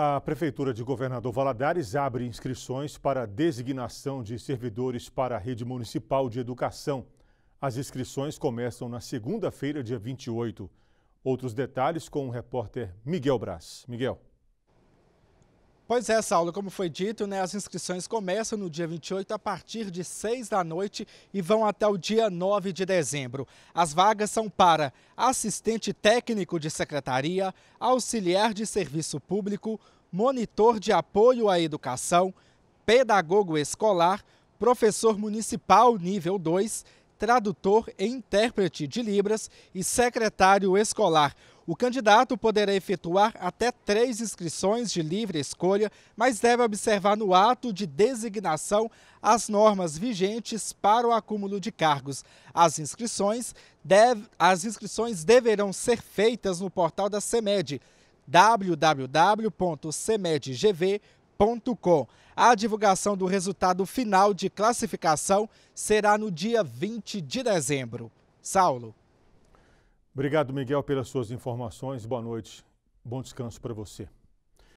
A Prefeitura de Governador Valadares abre inscrições para designação de servidores para a Rede Municipal de Educação. As inscrições começam na segunda-feira, dia 28. Outros detalhes com o repórter Miguel Braz. Miguel. Pois é, Saulo, como foi dito, né, as inscrições começam no dia 28 a partir de 6 da noite e vão até o dia 9 de dezembro. As vagas são para assistente técnico de secretaria, auxiliar de serviço público, monitor de apoio à educação, pedagogo escolar, professor municipal nível 2 tradutor e intérprete de Libras e secretário escolar. O candidato poderá efetuar até três inscrições de livre escolha, mas deve observar no ato de designação as normas vigentes para o acúmulo de cargos. As inscrições, deve, as inscrições deverão ser feitas no portal da CEMED www.cemedgv.com com A divulgação do resultado final de classificação será no dia 20 de dezembro. Saulo. Obrigado, Miguel, pelas suas informações. Boa noite. Bom descanso para você.